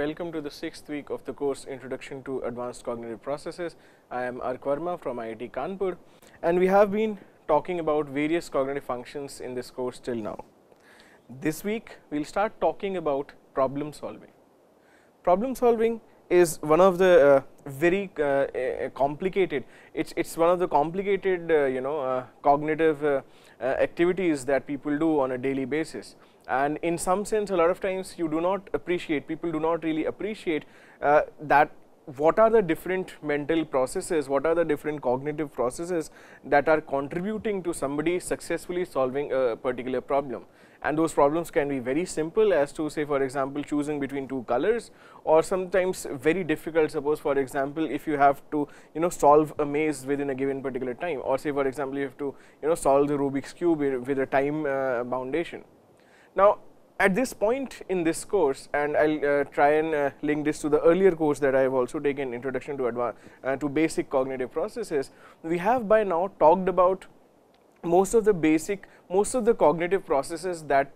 welcome to the sixth week of the course Introduction to Advanced Cognitive Processes. I am Ark from IIT Kanpur and we have been talking about various cognitive functions in this course till now. This week we will start talking about problem solving. Problem solving is one of the uh, very uh, uh, complicated, it's, it's one of the complicated uh, you know uh, cognitive uh, activities that people do on a daily basis and in some sense a lot of times you do not appreciate people do not really appreciate uh, that what are the different mental processes what are the different cognitive processes that are contributing to somebody successfully solving a particular problem and those problems can be very simple as to say for example choosing between two colors or sometimes very difficult suppose for example if you have to you know solve a maze within a given particular time or say for example you have to you know solve the rubik's cube with a time uh, boundation now, at this point in this course and I will uh, try and uh, link this to the earlier course that I have also taken introduction to advanced uh, to basic cognitive processes. We have by now talked about most of the basic most of the cognitive processes that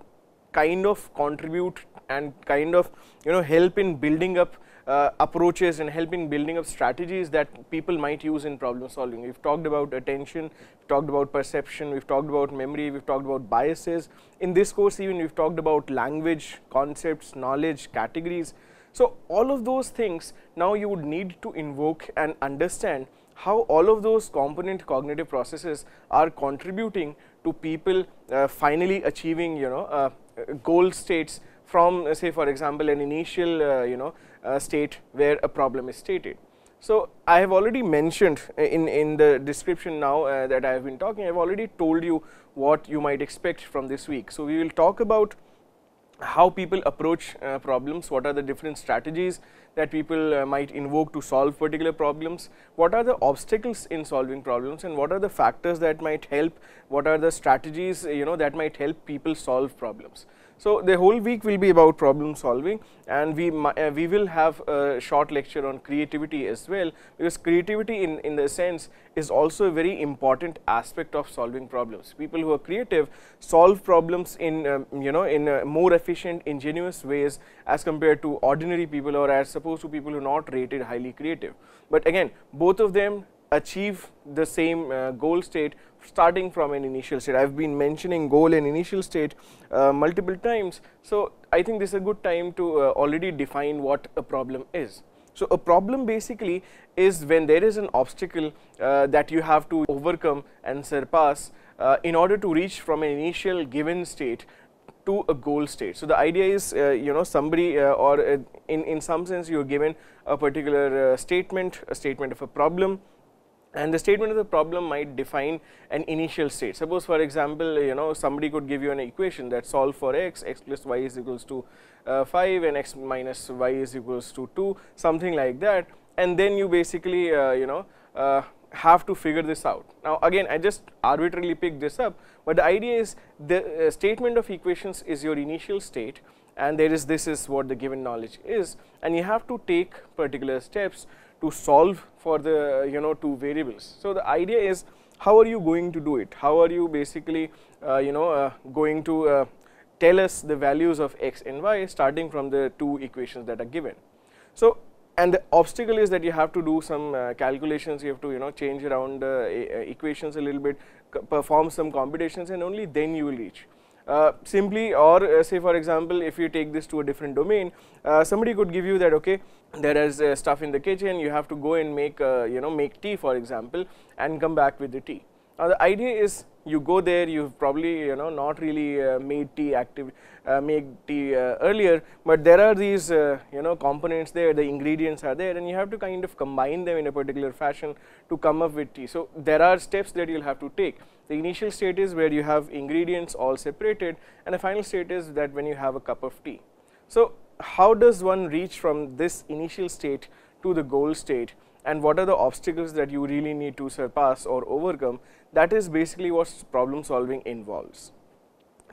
kind of contribute and kind of you know help in building up uh, approaches and helping building up strategies that people might use in problem solving. We've talked about attention, we've talked about perception, we've talked about memory, we've talked about biases. In this course even we've talked about language, concepts, knowledge, categories. So all of those things now you would need to invoke and understand how all of those component cognitive processes are contributing to people uh, finally achieving you know uh, goal states from uh, say for example an initial uh, you know state where a problem is stated. So, I have already mentioned in, in the description now uh, that I have been talking, I have already told you what you might expect from this week. So, we will talk about how people approach uh, problems, what are the different strategies that people uh, might invoke to solve particular problems, what are the obstacles in solving problems and what are the factors that might help, what are the strategies you know that might help people solve problems. So, the whole week will be about problem solving and we, uh, we will have a short lecture on creativity as well because creativity in, in the sense is also a very important aspect of solving problems. People who are creative solve problems in um, you know in uh, more efficient ingenious ways as compared to ordinary people or as opposed to people who are not rated highly creative. But again both of them achieve the same uh, goal state starting from an initial state. I have been mentioning goal and initial state uh, multiple times. So, I think this is a good time to uh, already define what a problem is. So, a problem basically is when there is an obstacle uh, that you have to overcome and surpass uh, in order to reach from an initial given state to a goal state. So, the idea is uh, you know somebody uh, or in, in some sense you are given a particular statement, a statement of a problem and the statement of the problem might define an initial state. Suppose for example, you know somebody could give you an equation that solve for x, x plus y is equals to uh, 5 and x minus y is equals to 2 something like that and then you basically uh, you know uh, have to figure this out. Now again I just arbitrarily picked this up but the idea is the uh, statement of equations is your initial state and there is this is what the given knowledge is and you have to take particular steps to solve for the uh, you know two variables. So the idea is how are you going to do it? How are you basically uh, you know uh, going to uh, tell us the values of x and y starting from the two equations that are given. So and the obstacle is that you have to do some uh, calculations you have to you know change around uh, uh equations a little bit perform some computations and only then you will reach uh, simply or uh, say for example if you take this to a different domain somebody could give you that okay there is uh, stuff in the kitchen you have to go and make uh, you know make tea for example and come back with the tea now uh, the idea is you go there you've probably you know not really uh, made tea active uh, make tea uh, earlier but there are these you know components there the ingredients are there and you have to kind of combine them in a particular fashion to come up with tea so there are steps that you'll have to take the initial state is where you have ingredients all separated and the final state is that when you have a cup of tea so how does one reach from this initial state to the goal state and what are the obstacles that you really need to surpass or overcome that is basically what problem solving involves.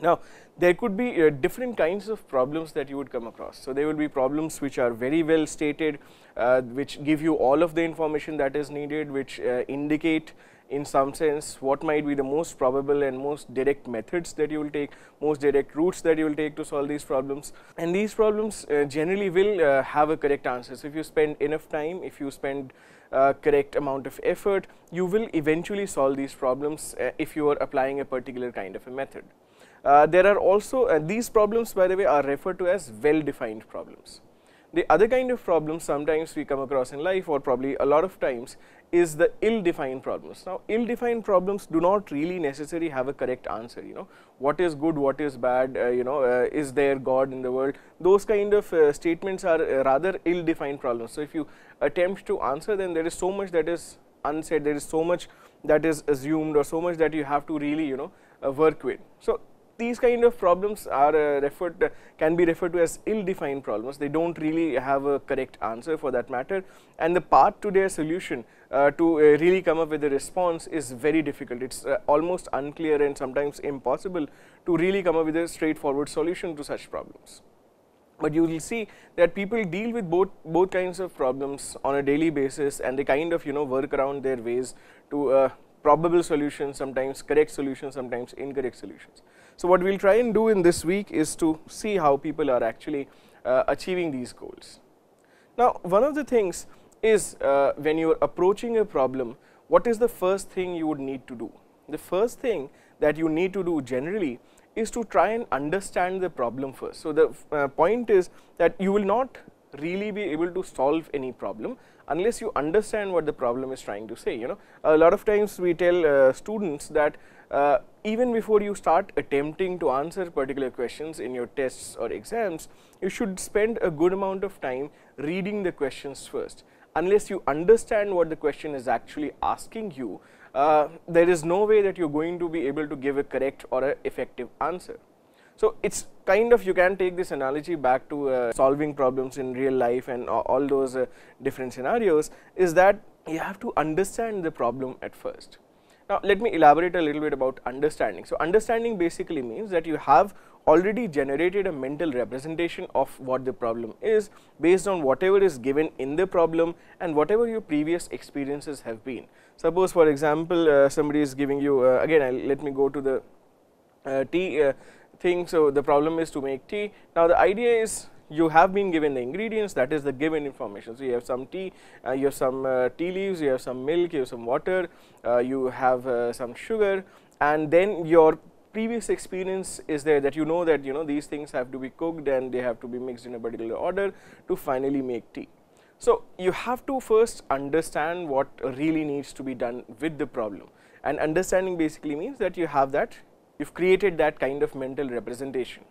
Now, there could be uh, different kinds of problems that you would come across. So, there will be problems which are very well stated, uh, which give you all of the information that is needed, which uh, indicate in some sense what might be the most probable and most direct methods that you will take, most direct routes that you will take to solve these problems. And these problems uh, generally will uh, have a correct answer. So, if you spend enough time, if you spend uh, correct amount of effort, you will eventually solve these problems uh, if you are applying a particular kind of a method. Uh, there are also uh, these problems by the way are referred to as well defined problems. The other kind of problem sometimes we come across in life or probably a lot of times is the ill-defined problems. Now, ill-defined problems do not really necessarily have a correct answer, you know, what is good, what is bad, uh, you know, uh, is there God in the world, those kind of uh, statements are uh, rather ill-defined problems. So, if you attempt to answer then there is so much that is unsaid, there is so much that is assumed or so much that you have to really, you know, uh, work with. So, these kind of problems are uh, referred uh, can be referred to as ill-defined problems. They don't really have a correct answer for that matter, and the path to their solution uh, to uh, really come up with a response is very difficult. It's uh, almost unclear and sometimes impossible to really come up with a straightforward solution to such problems. But you will see that people deal with both both kinds of problems on a daily basis, and they kind of you know work around their ways to. probable solutions, sometimes correct solutions, sometimes incorrect solutions. So what we'll try and do in this week is to see how people are actually uh, achieving these goals. Now, one of the things is uh, when you are approaching a problem, what is the first thing you would need to do? The first thing that you need to do generally is to try and understand the problem first. So, the uh, point is that you will not really be able to solve any problem unless you understand what the problem is trying to say. You know, a lot of times we tell uh, students that uh, even before you start attempting to answer particular questions in your tests or exams, you should spend a good amount of time reading the questions first. Unless you understand what the question is actually asking you, uh, there is no way that you are going to be able to give a correct or an effective answer. So, it is kind of you can take this analogy back to uh, solving problems in real life and all those uh, different scenarios is that you have to understand the problem at first. Now, let me elaborate a little bit about understanding. So, understanding basically means that you have already generated a mental representation of what the problem is based on whatever is given in the problem and whatever your previous experiences have been. Suppose for example, uh, somebody is giving you uh, again I'll, let me go to the uh, tea uh, thing. So, the problem is to make tea. Now, the idea is you have been given the ingredients that is the given information. So, you have some tea, uh, you have some uh, tea leaves, you have some milk, you have some water, uh, you have uh, some sugar and then your previous experience is there that you know that you know these things have to be cooked and they have to be mixed in a particular order to finally make tea. So, you have to first understand what really needs to be done with the problem and understanding basically means that you have that you have created that kind of mental representation.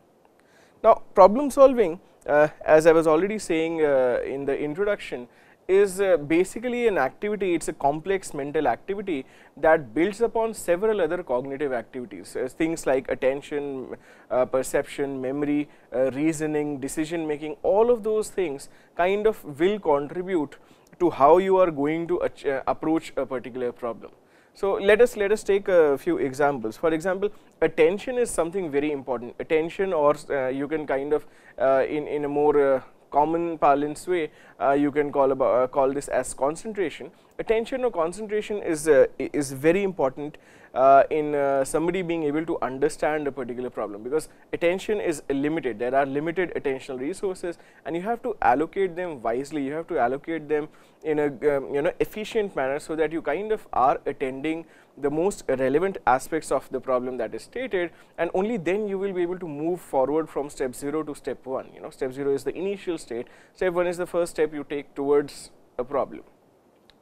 Now, problem solving uh, as I was already saying uh, in the introduction, is uh, basically an activity, it is a complex mental activity that builds upon several other cognitive activities, uh, things like attention, uh, perception, memory, uh, reasoning, decision making, all of those things kind of will contribute to how you are going to approach a particular problem. So let us let us take a few examples. For example, attention is something very important. Attention, or uh, you can kind of uh, in in a more uh, common parlance way, uh, you can call about uh, call this as concentration. Attention or concentration is uh, is very important uh, in uh, somebody being able to understand a particular problem because attention is limited there are limited attentional resources and you have to allocate them wisely you have to allocate them in a um, you know efficient manner so that you kind of are attending the most relevant aspects of the problem that is stated and only then you will be able to move forward from step 0 to step 1 you know step 0 is the initial state step 1 is the first step you take towards a problem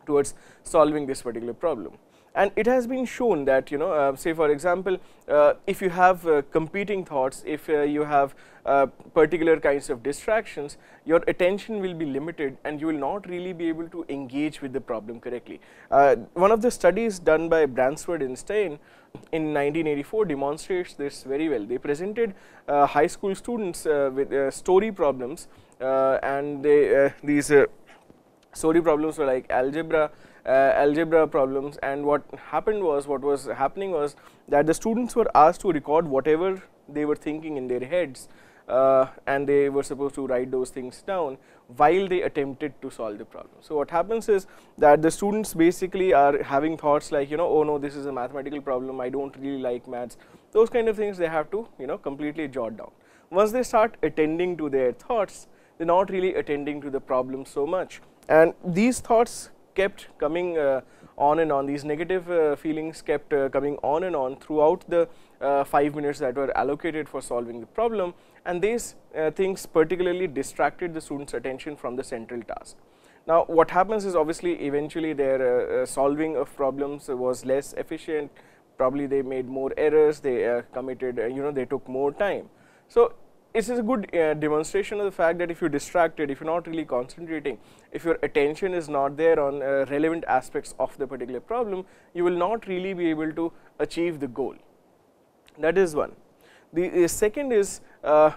towards solving this particular problem and it has been shown that you know uh, say for example uh, if you have uh, competing thoughts if uh, you have uh, particular kinds of distractions your attention will be limited and you will not really be able to engage with the problem correctly uh, one of the studies done by Bransford and Stein in 1984 demonstrates this very well they presented high school students with story problems and they these story problems were like algebra, uh, algebra problems and what happened was, what was happening was that the students were asked to record whatever they were thinking in their heads uh, and they were supposed to write those things down while they attempted to solve the problem. So, what happens is that the students basically are having thoughts like you know oh no this is a mathematical problem I do not really like maths those kind of things they have to you know completely jot down. Once they start attending to their thoughts they are not really attending to the problem so much and these thoughts kept coming uh, on and on, these negative uh, feelings kept uh, coming on and on throughout the 5 minutes that were allocated for solving the problem and these things particularly distracted the student's attention from the central task. Now, what happens is obviously eventually their uh, solving of problems was less efficient, probably they made more errors, they uh, committed, uh, you know, they took more time. So, this is a good uh, demonstration of the fact that if you're distracted, if you're not really concentrating, if your attention is not there on uh, relevant aspects of the particular problem, you will not really be able to achieve the goal. That is one. The, second is uh,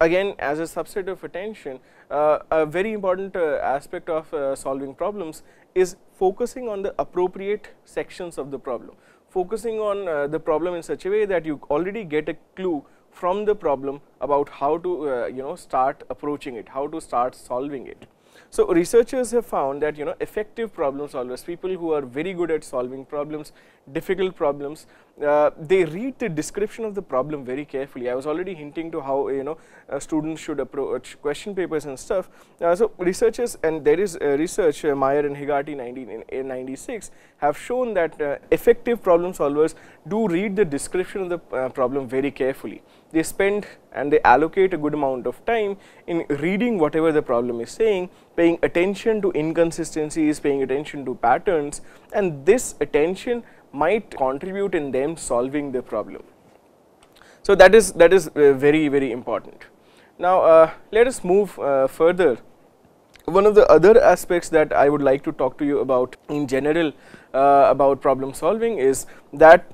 again as a subset of attention, uh, a very important uh, aspect of uh, solving problems is focusing on the appropriate sections of the problem, focusing on the problem in such a way that you already get a clue from the problem about how to uh, you know start approaching it, how to start solving it. So, researchers have found that you know effective problem solvers, people who are very good at solving problems, difficult problems, uh, they read the description of the problem very carefully. I was already hinting to how you know uh, students should approach question papers and stuff. Uh, so, researchers and there is uh, research uh, Meyer and Higarty 1996 have shown that effective problem solvers do read the description of the problem very carefully they spend and they allocate a good amount of time in reading whatever the problem is saying, paying attention to inconsistencies, paying attention to patterns and this attention might contribute in them solving the problem. So, that is that is uh, very very important. Now, uh, let us move uh, further. One of the other aspects that I would like to talk to you about in general uh, about problem solving is that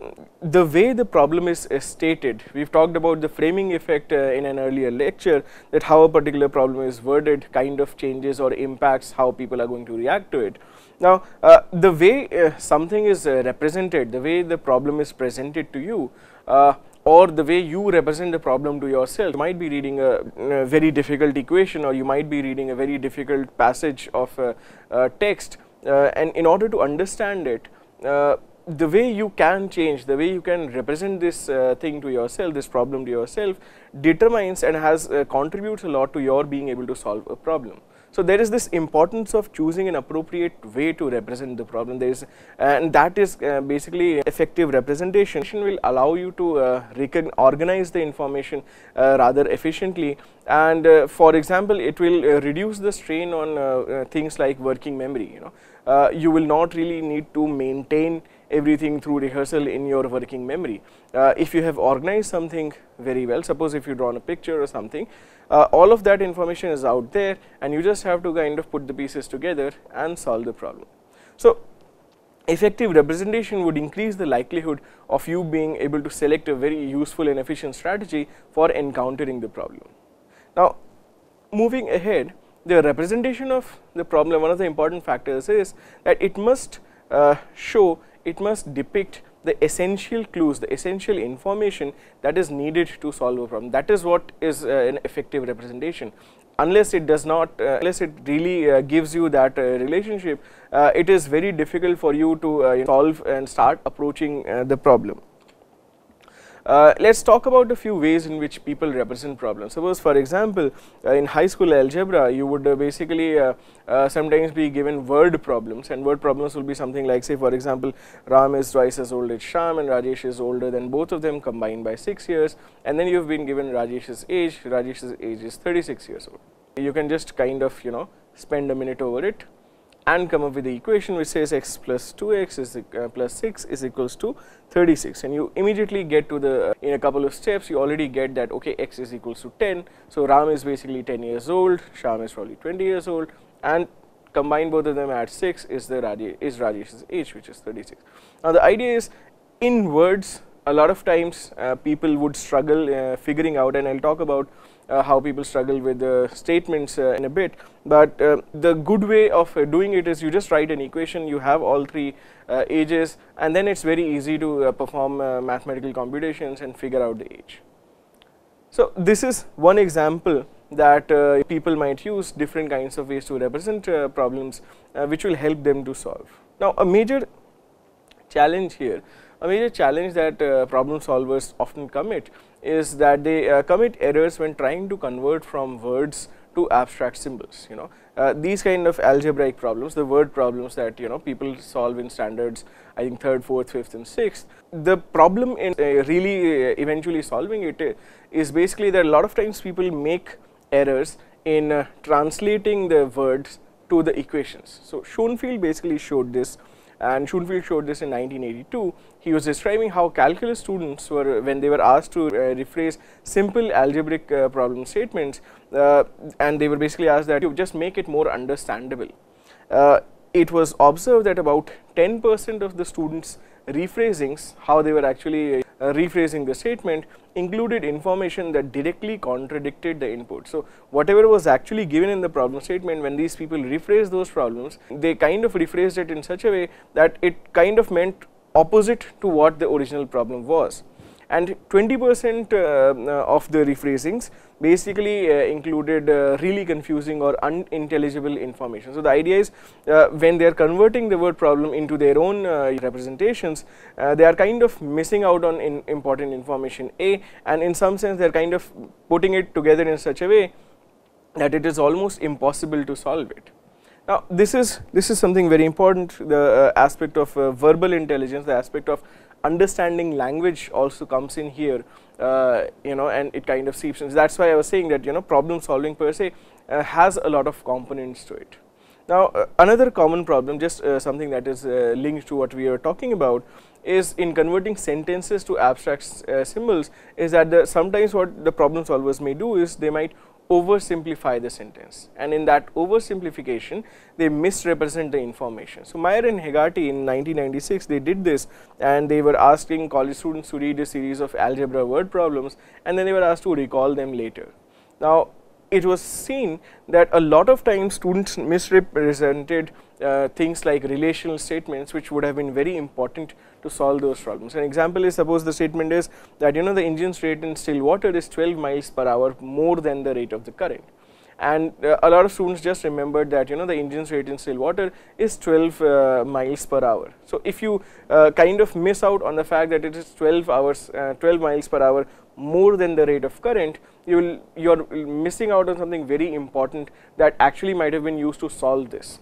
the way the problem is, is stated. We have talked about the framing effect uh, in an earlier lecture that how a particular problem is worded kind of changes or impacts how people are going to react to it. Now, uh, the way uh, something is uh, represented, the way the problem is presented to you uh, or the way you represent the problem to yourself. You might be reading a, a very difficult equation or you might be reading a very difficult passage of a text uh, and in order to understand it, uh, the way you can change, the way you can represent this uh, thing to yourself, this problem to yourself determines and has uh, contributes a lot to your being able to solve a problem. So there is this importance of choosing an appropriate way to represent the problem. There is, and that is uh, basically effective representation will allow you to uh, organize the information uh, rather efficiently. And uh, for example, it will uh, reduce the strain on uh, uh, things like working memory. You know, you will not really need to maintain everything through rehearsal in your working memory. Uh, if you have organized something very well, suppose if you drawn a picture or something, uh, all of that information is out there and you just have to kind of put the pieces together and solve the problem. So, effective representation would increase the likelihood of you being able to select a very useful and efficient strategy for encountering the problem. Now, moving ahead, the representation of the problem, one of the important factors is that it must uh, show it must depict the essential clues, the essential information that is needed to solve a problem. That is what is uh, an effective representation. Unless it does not, uh, unless it really uh, gives you that uh, relationship, uh, it is very difficult for you to uh, solve and start approaching the problem. Uh, let's talk about a few ways in which people represent problems. Suppose for example, uh, in high school algebra, you would uh, basically uh, uh, sometimes be given word problems and word problems will be something like say for example, Ram is twice as old as Sham and Rajesh is older than both of them combined by 6 years and then you have been given Rajesh's age, Rajesh's age is 36 years old. You can just kind of you know spend a minute over it and come up with the equation which says x plus 2x is uh, plus 6 is equals to 36 and you immediately get to the uh, in a couple of steps you already get that okay x is equals to 10. So, Ram is basically 10 years old, Sham is probably 20 years old and combine both of them at 6 is the Rajesh, is Rajesh's age which is 36. Now, the idea is in words a lot of times uh, people would struggle uh, figuring out and I will talk about uh, how people struggle with the uh, statements uh, in a bit. But the good way of doing it is you just write an equation, you have all three ages and then it's very easy to perform mathematical computations and figure out the age. So, this is one example that uh, people might use different kinds of ways to represent uh, problems uh, which will help them to solve. Now, a major challenge here, a major challenge that problem solvers often commit is that they uh, commit errors when trying to convert from words to abstract symbols you know uh, these kind of algebraic problems the word problems that you know people solve in standards i think third fourth fifth and sixth the problem in uh, really uh, eventually solving it uh, is basically that a lot of times people make errors in uh, translating the words to the equations so schoenfield basically showed this and schoenfield showed this in 1982 he was describing how calculus students were when they were asked to uh, rephrase simple algebraic uh, problem statements uh, and they were basically asked that you just make it more understandable. Uh, it was observed that about 10 percent of the students rephrasings how they were actually uh, rephrasing the statement included information that directly contradicted the input. So, whatever was actually given in the problem statement when these people rephrased those problems, they kind of rephrased it in such a way that it kind of meant opposite to what the original problem was. And 20 percent uh, uh, of the rephrasings basically uh, included really confusing or unintelligible information. So, the idea is when they are converting the word problem into their own representations, they are kind of missing out on in important information A and in some sense they are kind of putting it together in such a way that it is almost impossible to solve it. Now, this is, this is something very important, the uh, aspect of uh, verbal intelligence, the aspect of understanding language also comes in here, uh, you know, and it kind of seeps in. That is why I was saying that, you know, problem solving per se uh, has a lot of components to it. Now, uh, another common problem, just uh, something that is linked to what we are talking about, is in converting sentences to abstract uh, symbols is that the sometimes what the problem solvers may do is they might oversimplify the sentence and in that oversimplification they misrepresent the information. So, Meyer and Hegarty in 1996 they did this and they were asking college students to read a series of algebra word problems and then they were asked to recall them later. Now, it was seen that a lot of times students misrepresented uh, things like relational statements which would have been very important to solve those problems. An example is suppose the statement is that you know the engine's rate in still water is 12 miles per hour more than the rate of the current and uh, a lot of students just remembered that you know the engine's rate in still water is 12 uh, miles per hour. So, if you uh, kind of miss out on the fact that it is 12 hours uh, 12 miles per hour more than the rate of current, you will you're missing out on something very important that actually might have been used to solve this.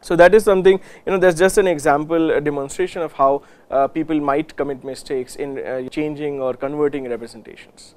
So that is something you know that's just an example a demonstration of how uh, people might commit mistakes in uh, changing or converting representations.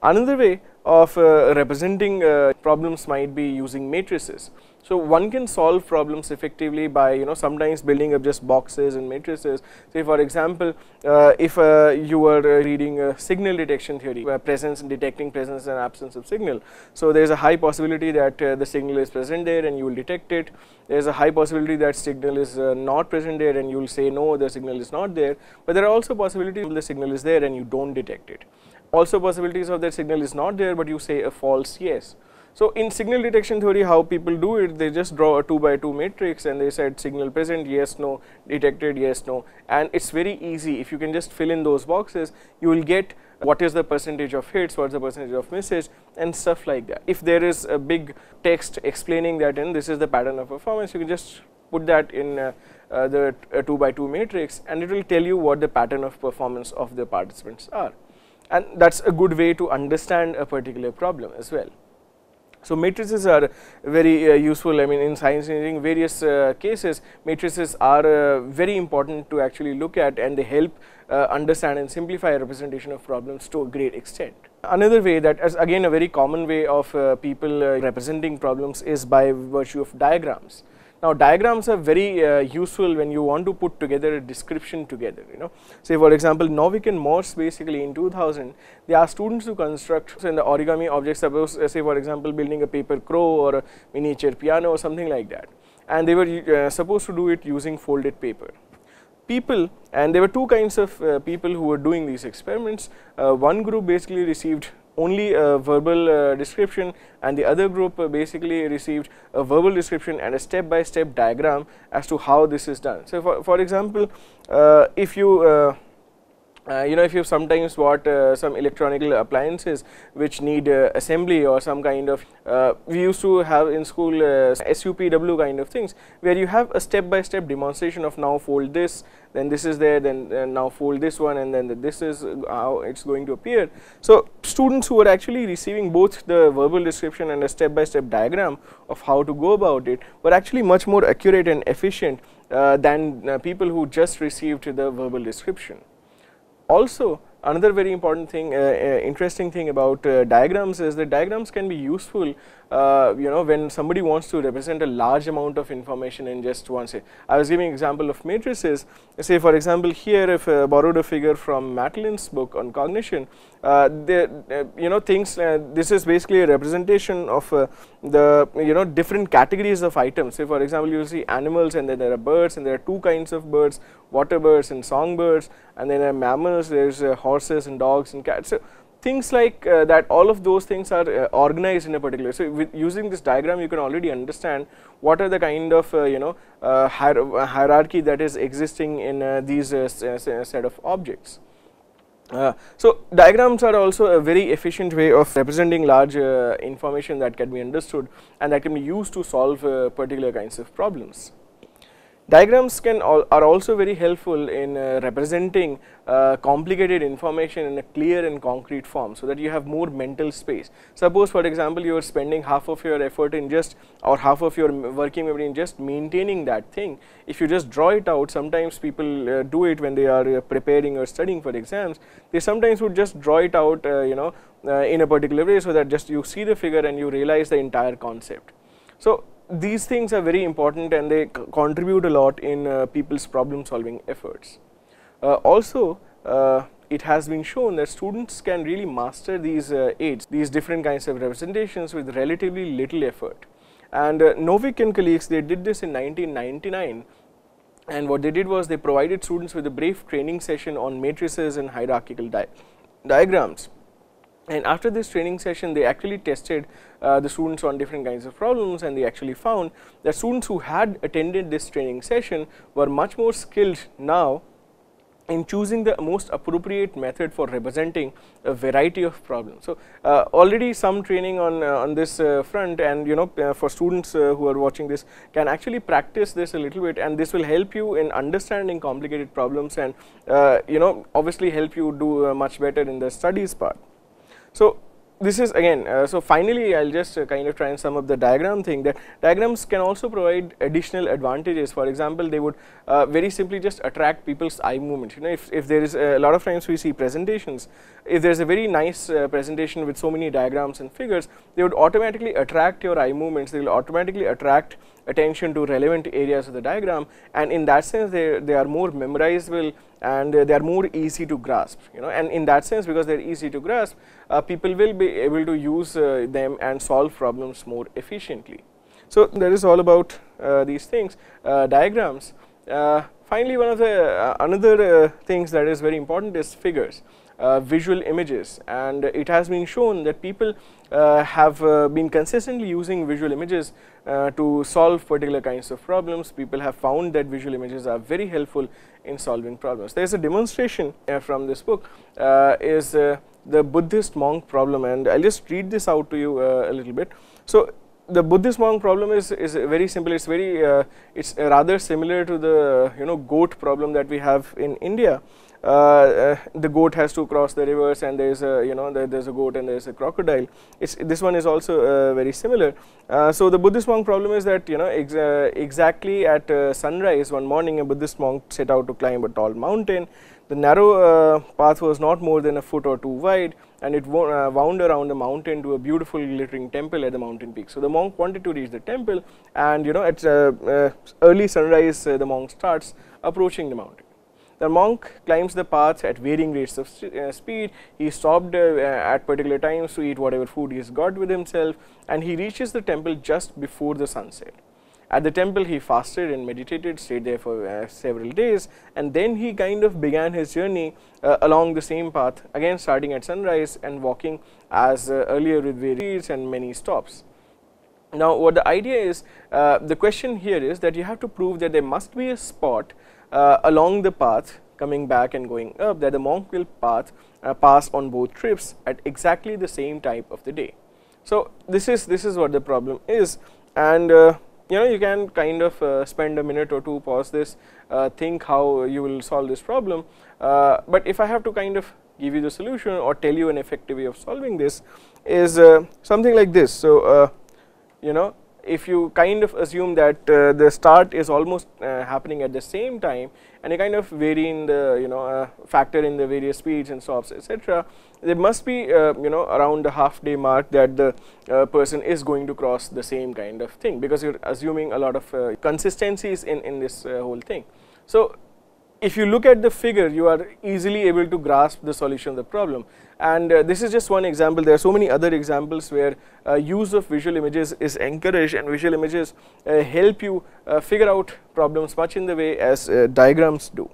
Another way of uh, representing uh, problems might be using matrices. So one can solve problems effectively by you know sometimes building up just boxes and matrices. Say for example, uh, if uh, you were uh, reading a signal detection theory, where presence and detecting presence and absence of signal. So there is a high possibility that uh, the signal is present there and you will detect it. There is a high possibility that signal is uh, not present there and you will say no, the signal is not there. But there are also possibilities the signal is there and you don't detect it. Also possibilities of that signal is not there, but you say a false yes. So in signal detection theory, how people do it, they just draw a 2 by 2 matrix and they said signal present, yes, no, detected, yes, no. And it's very easy. If you can just fill in those boxes, you will get what is the percentage of hits, what's the percentage of misses and stuff like that. If there is a big text explaining that in this is the pattern of performance, you can just put that in uh, uh, the 2 by 2 matrix and it will tell you what the pattern of performance of the participants are. And that's a good way to understand a particular problem as well. So, matrices are very uh, useful I mean in science engineering various uh, cases matrices are uh, very important to actually look at and they help uh, understand and simplify representation of problems to a great extent. Another way that is again a very common way of uh, people uh, representing problems is by virtue of diagrams. Now diagrams are very uh, useful when you want to put together a description together, you know. Say for example, Novik and Morse basically in 2000, they asked students to construct so in the origami object, suppose uh, say for example, building a paper crow or a miniature piano or something like that. And they were uh, supposed to do it using folded paper. People and there were two kinds of uh, people who were doing these experiments. Uh, one group basically received only a verbal uh, description and the other group uh, basically received a verbal description and a step by step diagram as to how this is done. So, for, for example, uh, if you uh, you know if you sometimes bought uh, some electronic appliances which need uh, assembly or some kind of uh, we used to have in school uh, SUPW kind of things where you have a step by step demonstration of now fold this then this is there then now fold this one and then the, this is how it's going to appear so students who are actually receiving both the verbal description and a step by step diagram of how to go about it were actually much more accurate and efficient than people who just received the verbal description also another very important thing, uh, uh, interesting thing about uh, diagrams is that diagrams can be useful uh, you know, when somebody wants to represent a large amount of information in just one say. I was giving example of matrices, say for example, here if I uh, borrowed a figure from Matlin's book on cognition, uh, the, uh, you know things, uh, this is basically a representation of the, you know, different categories of items. Say for example, you see animals and then there are birds and there are two kinds of birds, water birds and songbirds and then there are mammals, there is horses and dogs and cats. So, things like uh, that all of those things are uh, organized in a particular so with using this diagram you can already understand what are the kind of uh, you know uh, hier uh, hierarchy that is existing in uh, these set of objects so diagrams are also a very efficient way of representing large information that can be understood and that can be used to solve particular kinds of problems. Diagrams can al are also very helpful in uh, representing uh, complicated information in a clear and concrete form so that you have more mental space. Suppose for example, you are spending half of your effort in just or half of your working memory in just maintaining that thing. If you just draw it out, sometimes people uh, do it when they are uh, preparing or studying for exams, they sometimes would just draw it out uh, you know uh, in a particular way so that just you see the figure and you realize the entire concept. So, these things are very important and they contribute a lot in uh, people's problem solving efforts. Uh, also, uh, it has been shown that students can really master these uh, aids, these different kinds of representations with relatively little effort. And uh, Novik and colleagues, they did this in 1999 and what they did was they provided students with a brief training session on matrices and hierarchical di diagrams and after this training session, they actually tested uh, the students on different kinds of problems and they actually found that students who had attended this training session were much more skilled now in choosing the most appropriate method for representing a variety of problems. So, uh, already some training on, uh, on this uh, front and you know uh, for students uh, who are watching this can actually practice this a little bit and this will help you in understanding complicated problems and uh, you know obviously help you do much better in the studies part. So, this is again, uh, so finally, I will just uh, kind of try and sum up the diagram thing that diagrams can also provide additional advantages. For example, they would uh, very simply just attract people's eye movement. You know, if, if there is a lot of times we see presentations, if there is a very nice uh, presentation with so many diagrams and figures, they would automatically attract your eye movements, they will automatically attract attention to relevant areas of the diagram and in that sense they, they are more memorizable and they are more easy to grasp you know and in that sense because they are easy to grasp uh, people will be able to use uh, them and solve problems more efficiently. So, that is all about uh, these things uh, diagrams. Uh, finally, one of the uh, another things that is very important is figures uh, visual images and it has been shown that people uh, have uh, been consistently using visual images uh, to solve particular kinds of problems. People have found that visual images are very helpful in solving problems. There is a demonstration uh, from this book uh, is the Buddhist monk problem and I will just read this out to you a little bit. So, the Buddhist monk problem is, is very simple. It's very it's rather similar to the you know goat problem that we have in India. Uh, uh, the goat has to cross the rivers and there is a you know there's a goat and there is a crocodile. It's, this one is also uh, very similar. so the Buddhist monk problem is that you know ex exactly at sunrise one morning a Buddhist monk set out to climb a tall mountain. The narrow path was not more than a foot or two wide and it wound around the mountain to a beautiful glittering temple at the mountain peak. So the monk wanted to reach the temple and you know at uh, uh, early sunrise uh, the monk starts approaching the mountain. The monk climbs the paths at varying rates of uh, speed. He stopped uh, at particular times to eat whatever food he has got with himself and he reaches the temple just before the sunset. At the temple, he fasted and meditated, stayed there for uh, several days, and then he kind of began his journey uh, along the same path, again starting at sunrise and walking as uh, earlier with various and many stops. Now, what the idea is, uh, the question here is that you have to prove that there must be a spot uh, along the path coming back and going up that the monk will path, uh, pass on both trips at exactly the same time of the day. So, this is this is what the problem is and uh, you know you can kind of uh, spend a minute or two pause this uh, think how you will solve this problem, but if I have to kind of give you the solution or tell you an effective way of solving this is something like this. So, you know if you kind of assume that uh, the start is almost uh, happening at the same time and you kind of vary in the you know uh, factor in the various speeds and stops etc there must be uh, you know around the half day mark that the uh, person is going to cross the same kind of thing because you're assuming a lot of uh, consistencies in in this whole thing so if you look at the figure, you are easily able to grasp the solution of the problem. And uh, this is just one example. There are so many other examples where uh, use of visual images is encouraged and visual images uh, help you uh, figure out problems much in the way as uh, diagrams do.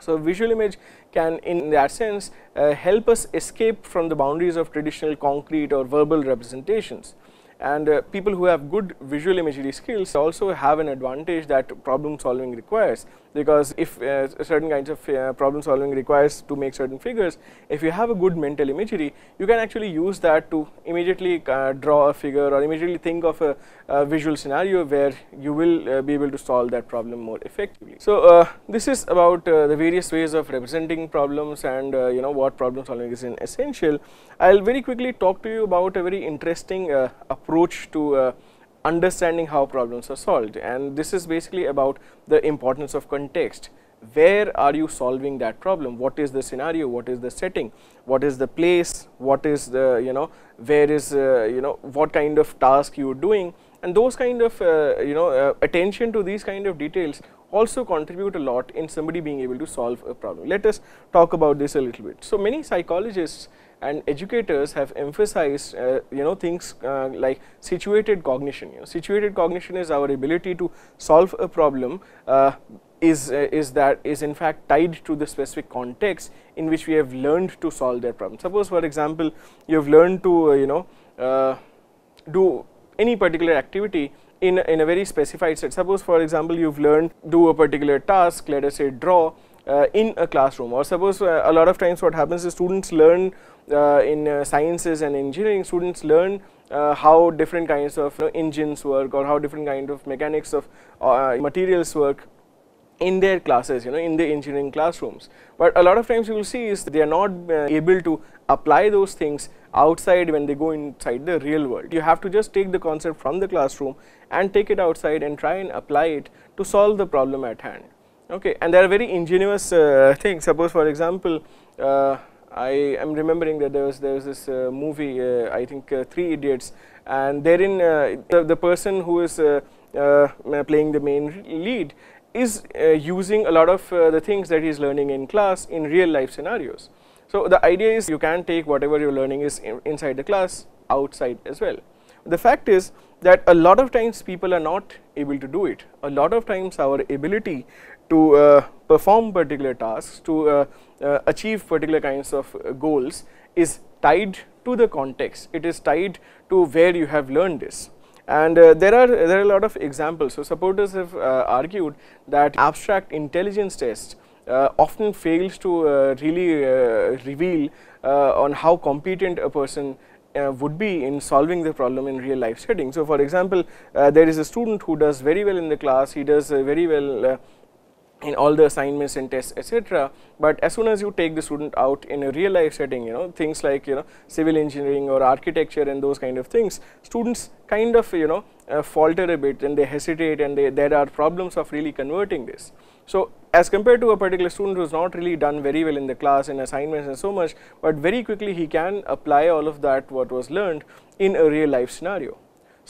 So, visual image can in that sense uh, help us escape from the boundaries of traditional concrete or verbal representations and uh, people who have good visual imagery skills also have an advantage that problem solving requires because if uh, certain kinds of uh, problem solving requires to make certain figures, if you have a good mental imagery, you can actually use that to immediately uh, draw a figure or immediately think of a, a visual scenario where you will uh, be able to solve that problem more effectively. So, uh, this is about uh, the various ways of representing problems and you know what problem solving is in essential. I will very quickly talk to you about a very interesting approach to understanding how problems are solved and this is basically about the importance of context where are you solving that problem what is the scenario what is the setting what is the place what is the you know where is uh, you know what kind of task you are doing and those kind of uh, you know uh, attention to these kind of details also contribute a lot in somebody being able to solve a problem let us talk about this a little bit so many psychologists and educators have emphasized uh, you know things uh, like situated cognition you know situated cognition is our ability to solve a problem uh, is uh, is that is in fact tied to the specific context in which we have learned to solve that problem suppose for example you have learned to uh, you know uh, do any particular activity in in a very specified set suppose for example you've learned do a particular task let us say draw in a classroom or suppose a lot of times what happens is students learn uh, in uh, sciences and engineering students learn uh, how different kinds of you know, engines work or how different kind of mechanics of materials work in their classes you know in the engineering classrooms but a lot of times you will see is they are not able to apply those things outside when they go inside the real world you have to just take the concept from the classroom and take it outside and try and apply it to solve the problem at hand okay and there are very ingenious uh, things suppose for example uh, I am remembering that there was there was this uh, movie, uh, I think uh, Three Idiots, and therein uh, the, the, person who is uh, uh, playing the main lead is using a lot of the things that he is learning in class in real life scenarios. So the idea is you can take whatever you're learning is in, inside the class outside as well. The fact is that a lot of times people are not able to do it. A lot of times our ability to uh, perform particular tasks, to uh, uh, achieve particular kinds of uh, goals is tied to the context, it is tied to where you have learned this. And uh, there are there are a lot of examples. So supporters have uh, argued that abstract intelligence tests often fails to really reveal on how competent a person uh, would be in solving the problem in real life setting. So, for example, uh, there is a student who does very well in the class, he does uh, very well in all the assignments and tests etc but as soon as you take the student out in a real life setting you know things like you know civil engineering or architecture and those kind of things students kind of you know uh, falter a bit and they hesitate and they, there are problems of really converting this so as compared to a particular student who's not really done very well in the class in assignments and so much but very quickly he can apply all of that what was learned in a real life scenario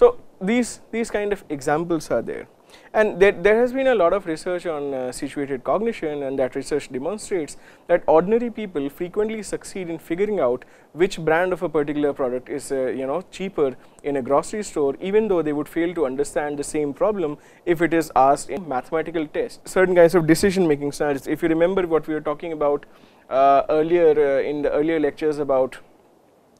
so these these kind of examples are there and there, there has been a lot of research on uh, situated cognition and that research demonstrates that ordinary people frequently succeed in figuring out which brand of a particular product is uh, you know cheaper in a grocery store even though they would fail to understand the same problem if it is asked in mathematical test. Certain kinds of decision making standards, if you remember what we were talking about uh, earlier uh, in the earlier lectures about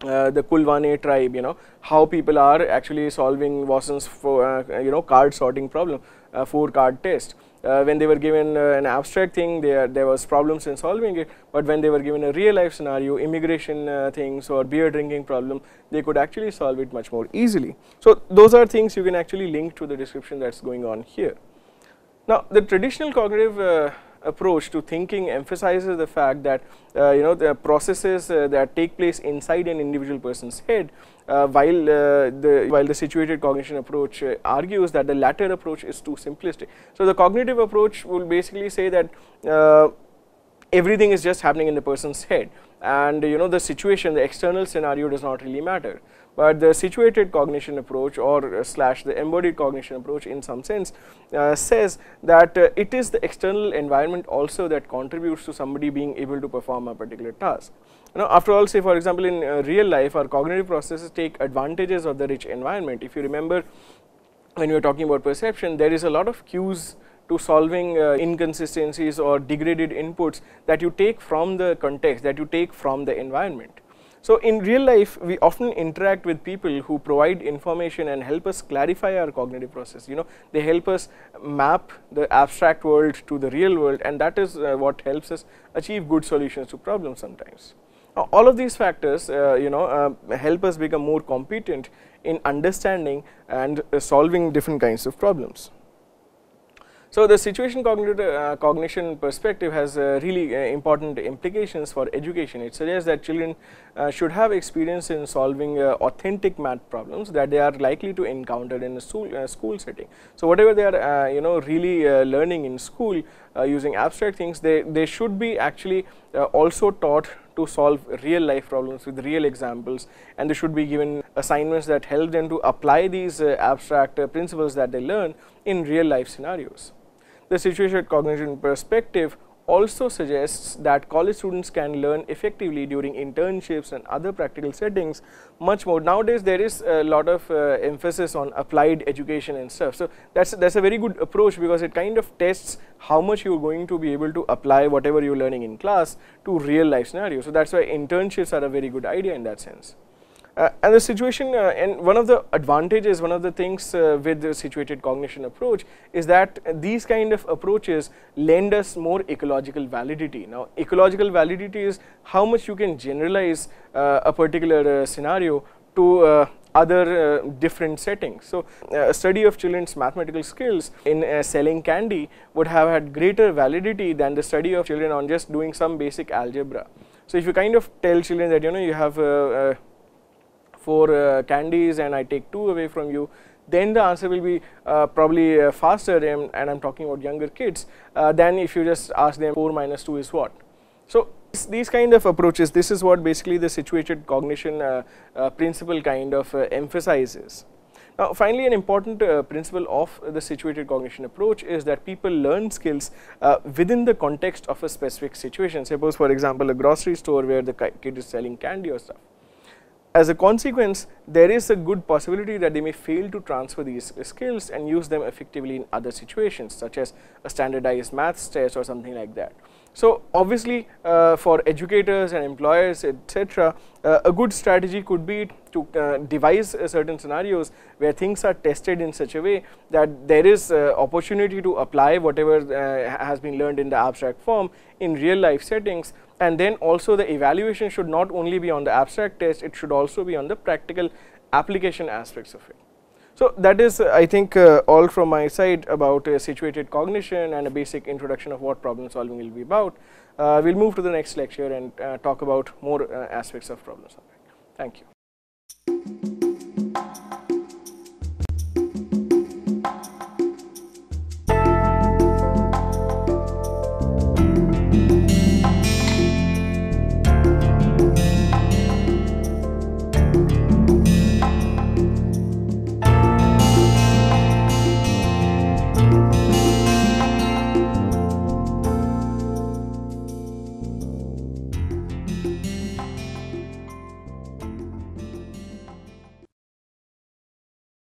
uh, the Kulwane tribe, you know, how people are actually solving Watson's, for, uh, you know, card sorting problem uh, four card test. Uh, when they were given uh, an abstract thing, there there was problems in solving it. But when they were given a real life scenario, immigration uh, things or beer drinking problem, they could actually solve it much more easily. So those are things you can actually link to the description that's going on here. Now the traditional cognitive uh, approach to thinking emphasizes the fact that uh, you know the processes uh, that take place inside an individual person's head uh, while uh, the while the situated cognition approach uh, argues that the latter approach is too simplistic so the cognitive approach will basically say that uh, everything is just happening in the person's head and you know the situation the external scenario does not really matter but the situated cognition approach or slash the embodied cognition approach in some sense uh, says that uh, it is the external environment also that contributes to somebody being able to perform a particular task. Now, after all say for example, in uh, real life our cognitive processes take advantages of the rich environment. If you remember when we were talking about perception, there is a lot of cues to solving uh, inconsistencies or degraded inputs that you take from the context, that you take from the environment. So in real life, we often interact with people who provide information and help us clarify our cognitive process. You know, they help us map the abstract world to the real world and that is uh, what helps us achieve good solutions to problems sometimes. Now, all of these factors, uh, you know, uh, help us become more competent in understanding and uh, solving different kinds of problems. So the situation uh, cognition perspective has uh, really uh, important implications for education. It suggests that children uh, should have experience in solving uh, authentic math problems that they are likely to encounter in a school, uh, school setting. So whatever they are you know really learning in school using abstract things, they, they should be actually also taught to solve real life problems with real examples and they should be given assignments that help them to apply these abstract principles that they learn in real life scenarios. The situated cognition perspective also suggests that college students can learn effectively during internships and other practical settings much more. Nowadays, there is a lot of uh, emphasis on applied education and stuff. So, that's, that's a very good approach because it kind of tests how much you're going to be able to apply whatever you're learning in class to real life scenarios. So, that's why internships are a very good idea in that sense. Uh, and the situation uh, and one of the advantages, one of the things uh, with the situated cognition approach is that these kind of approaches lend us more ecological validity. Now, ecological validity is how much you can generalize uh, a particular uh, scenario to uh, other uh, different settings. So, uh, a study of children's mathematical skills in uh, selling candy would have had greater validity than the study of children on just doing some basic algebra. So, if you kind of tell children that you know you have four uh, candies and I take two away from you, then the answer will be uh, probably uh, faster and, and, I'm talking about younger kids uh, than if you just ask them 4 minus 2 is what. So these kind of approaches, this is what basically the situated cognition uh, uh, principle kind of emphasizes. Now finally an important principle of the situated cognition approach is that people learn skills within the context of a specific situation. Suppose for example a grocery store where the kid is selling candy or stuff as a consequence, there is a good possibility that they may fail to transfer these skills and use them effectively in other situations such as a standardized maths test or something like that. So obviously uh, for educators and employers etc uh, a good strategy could be to uh, devise uh, certain scenarios where things are tested in such a way that there is uh, opportunity to apply whatever uh, has been learned in the abstract form in real life settings and then also the evaluation should not only be on the abstract test, it should also be on the practical application aspects of it. So, that is uh, I think uh, all from my side about uh, situated cognition and a basic introduction of what problem solving will be about. Uh, we will move to the next lecture and uh, talk about more uh, aspects of problem solving. Thank you.